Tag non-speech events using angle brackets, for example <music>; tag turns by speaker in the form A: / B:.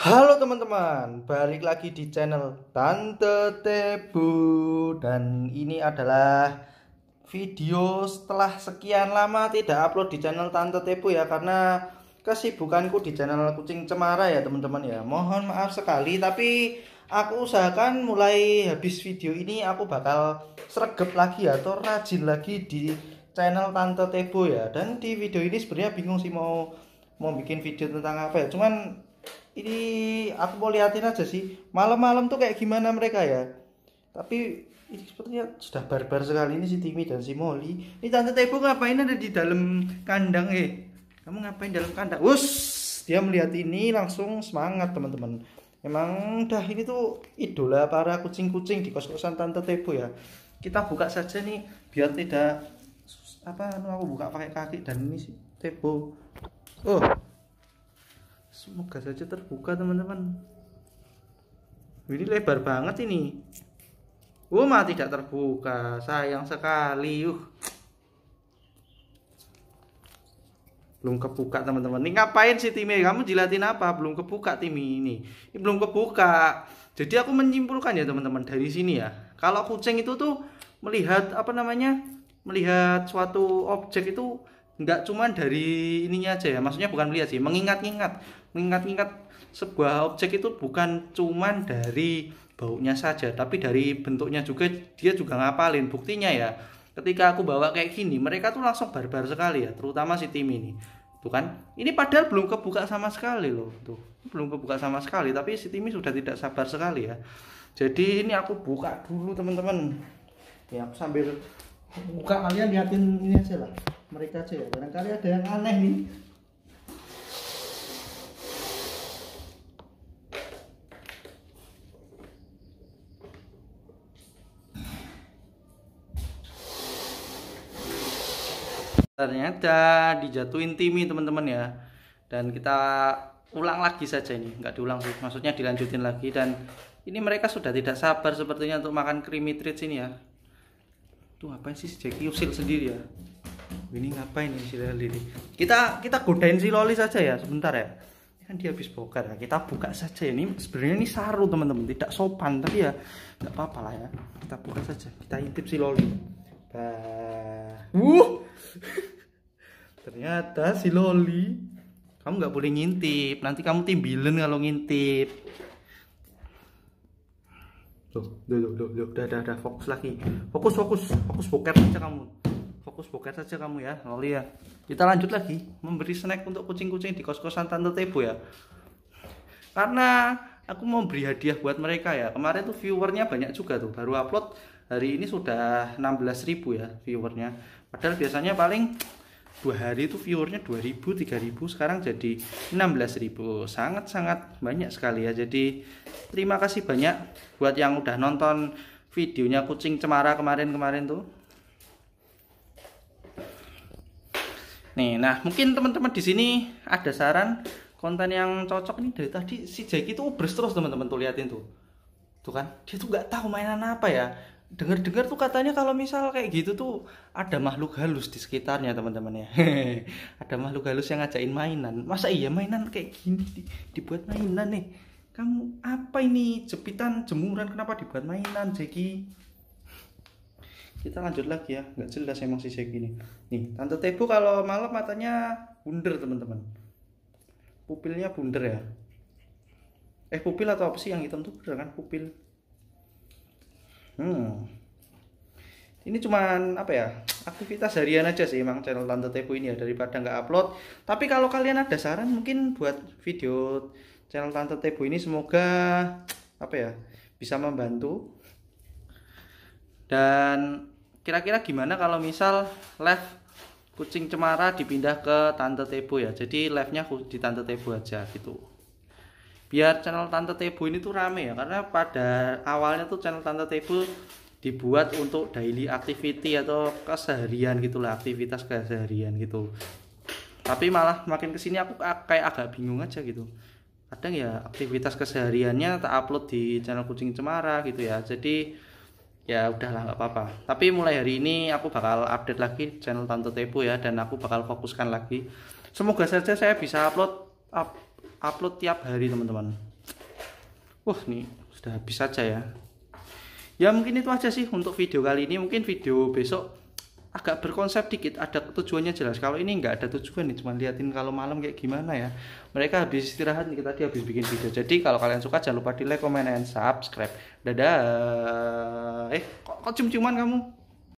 A: Halo teman-teman, balik lagi di channel Tante Tebu Dan ini adalah video setelah sekian lama tidak upload di channel Tante Tebu ya Karena kesibukanku di channel Kucing Cemara ya teman-teman ya Mohon maaf sekali tapi aku usahakan mulai habis video ini aku bakal sregep lagi ya, atau rajin lagi di channel Tante Tebu ya Dan di video ini sebenarnya bingung sih mau mau bikin video tentang apa ya Cuman ini aku mau liatin aja sih malam-malam tuh kayak gimana mereka ya tapi ini sepertinya sudah barbar sekali ini si Timmy dan si Molly ini tante Tebo ngapain ada di dalam kandang eh kamu ngapain dalam kandang us dia melihat ini langsung semangat teman-teman emang dah ini tuh idola para kucing-kucing di kos-kosan tante Tebo ya kita buka saja nih biar tidak apa anu, aku buka pakai kaki dan ini sih Tebo oh semoga saja terbuka teman-teman ini lebar banget ini Uma oh, tidak terbuka sayang sekali Yuk, uh. belum kebuka teman-teman ini ngapain sih Timi kamu jilatin apa belum kebuka Timi ini ini belum kebuka jadi aku menyimpulkan ya teman-teman dari sini ya kalau kucing itu tuh melihat apa namanya melihat suatu objek itu nggak cuman dari ininya aja ya maksudnya bukan melihat sih mengingat-ingat mengingat-ingat sebuah objek itu bukan cuman dari baunya saja tapi dari bentuknya juga dia juga ngapalin buktinya ya ketika aku bawa kayak gini mereka tuh langsung barbar sekali ya terutama si tim ini tuh kan ini padahal belum kebuka sama sekali loh tuh belum kebuka sama sekali tapi si timi sudah tidak sabar sekali ya jadi ini aku buka dulu teman-teman ya aku sambil buka kalian liatin ini aja lah mereka aja ya barangkali ada yang aneh nih ternyata dijatuhin timi teman-teman ya dan kita ulang lagi saja ini nggak diulang sih maksudnya dilanjutin lagi dan ini mereka sudah tidak sabar sepertinya untuk makan creamy treats ini ya tuh apa sih si Jackie usil sendiri ya ini ngapain ini si Loli ini? kita kita godain si Loli saja ya sebentar ya ini kan dia habis bokar ya nah kita buka saja ini sebenarnya ini saru teman-teman tidak sopan tapi ya nggak apa-apa lah ya kita buka saja kita intip si Loli bah wuh <laughs> ternyata si Loli kamu nggak boleh ngintip nanti kamu timbilen kalau ngintip Loh, loh, loh, loh, udah udah fokus lagi fokus fokus fokus boker aja kamu fokus bokeh saja kamu ya Loli ya kita lanjut lagi memberi snack untuk kucing-kucing di kos-kosan Tante Tebo ya karena aku mau beri hadiah buat mereka ya kemarin tuh viewernya banyak juga tuh baru upload hari ini sudah 16.000 ya viewernya padahal biasanya paling dua hari itu viewernya 2000 3000 sekarang jadi 16.000 sangat-sangat banyak sekali ya jadi terima kasih banyak buat yang udah nonton videonya kucing cemara kemarin-kemarin tuh nih nah mungkin teman-teman di sini ada saran konten yang cocok nih dari tadi si Jackie tuh ubers terus teman-teman tuh liatin tuh tuh kan dia tuh nggak tahu mainan apa ya dengar-dengar tuh katanya kalau misal kayak gitu tuh ada makhluk halus di sekitarnya teman-teman ya <laughs> ada makhluk halus yang ngajakin mainan masa iya mainan kayak gini dibuat mainan nih kamu apa ini jepitan jemuran kenapa dibuat mainan Jackie? kita lanjut lagi ya nggak jelas emang sih segini. ini nih Tante Tebu kalau malam matanya bunder teman-teman pupilnya bunder ya eh pupil atau apa sih yang hitam tuh bener kan pupil hmm ini cuman apa ya aktivitas harian aja sih emang channel Tante Tebu ini ya daripada nggak upload tapi kalau kalian ada saran mungkin buat video channel Tante Tebu ini semoga apa ya bisa membantu dan kira-kira gimana kalau misal live kucing cemara dipindah ke Tante Tebo ya jadi live nya di Tante Tebo aja gitu biar channel Tante Tebo ini tuh rame ya karena pada awalnya tuh channel Tante Tebo dibuat untuk daily activity atau keseharian gitulah aktivitas keseharian gitu tapi malah makin kesini aku kayak agak bingung aja gitu kadang ya aktivitas kesehariannya tak upload di channel kucing cemara gitu ya jadi ya udahlah nggak apa-apa tapi mulai hari ini aku bakal update lagi channel Tante Tebu ya dan aku bakal fokuskan lagi semoga saja saya bisa upload up, upload tiap hari teman-teman wah nih
B: sudah habis saja ya
A: ya mungkin itu aja sih untuk video kali ini mungkin video besok agak berkonsep dikit ada tujuannya jelas kalau ini nggak ada tujuan nih cuma liatin kalau malam kayak gimana ya mereka habis istirahat nih kita tadi habis bikin video jadi kalau kalian suka jangan lupa di like comment and subscribe dadah eh kok, kok cium-ciuman kamu